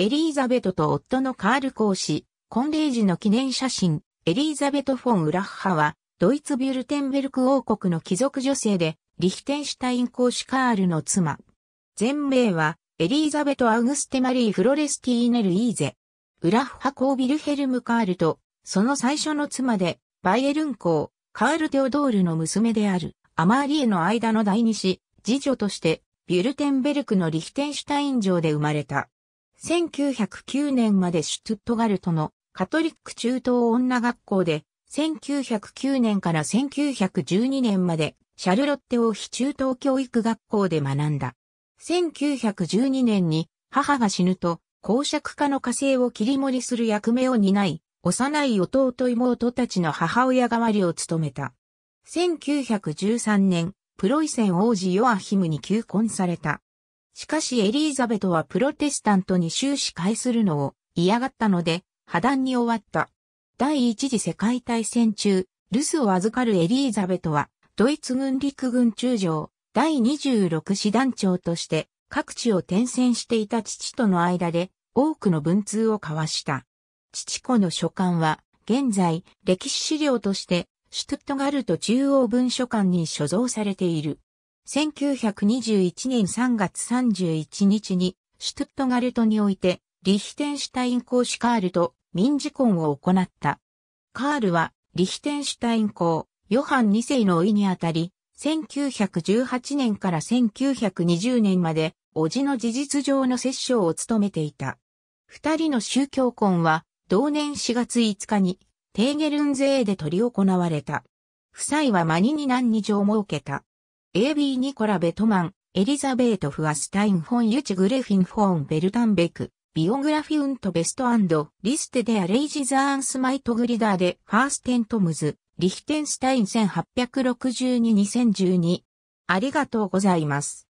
エリーザベトと夫のカール公ン婚礼時の記念写真、エリーザベト・フォン・ウラッハは、ドイツ・ビュルテンベルク王国の貴族女性で、リヒテンシュタイン公子カールの妻。全名は、エリーザベト・アウグステ・マリー・フロレスティーネル・イーゼ。ウラッハ公ビルヘルム・カールと、その最初の妻で、バイエルン公、カール・テオドールの娘である、アマーリエの間の第二子、次女として、ビュルテンベルクのリヒテンシュタイン城で生まれた。1909年までシュトゥットガルトのカトリック中東女学校で、1909年から1912年までシャルロッテ王妃中東教育学校で学んだ。1912年に母が死ぬと公爵家の家政を切り盛りする役目を担い、幼い弟妹たちの母親代わりを務めた。1913年、プロイセン王子ヨアヒムに求婚された。しかしエリーザベトはプロテスタントに終始会するのを嫌がったので、破談に終わった。第一次世界大戦中、留守を預かるエリーザベトは、ドイツ軍陸軍中将、第26師団長として、各地を転戦していた父との間で、多くの文通を交わした。父子の書簡は、現在、歴史資料として、シュトゥットガルト中央文書館に所蔵されている。1921年3月31日に、シュトゥットガルトにおいて、リヒテンシュタイン公使カールと民事婚を行った。カールは、リヒテンシュタイン公、ヨハン2世のいにあたり、1918年から1920年まで、叔父の事実上の摂政を務めていた。二人の宗教婚は、同年4月5日に、テーゲルンゼーで取り行われた。夫妻はマニに何にも設けた。AB ニコラ・ベトマン、エリザベート・フアスタイン・フォン・ユチ・グレフィン・フォン・ベルタンベク、ビオグラフィウント・ベスト・アンド、リステ・デア・レイジ・ザーン・スマイト・グリダーで、ファーステン・トムズ、リヒテンスタイン1862-2012。ありがとうございます。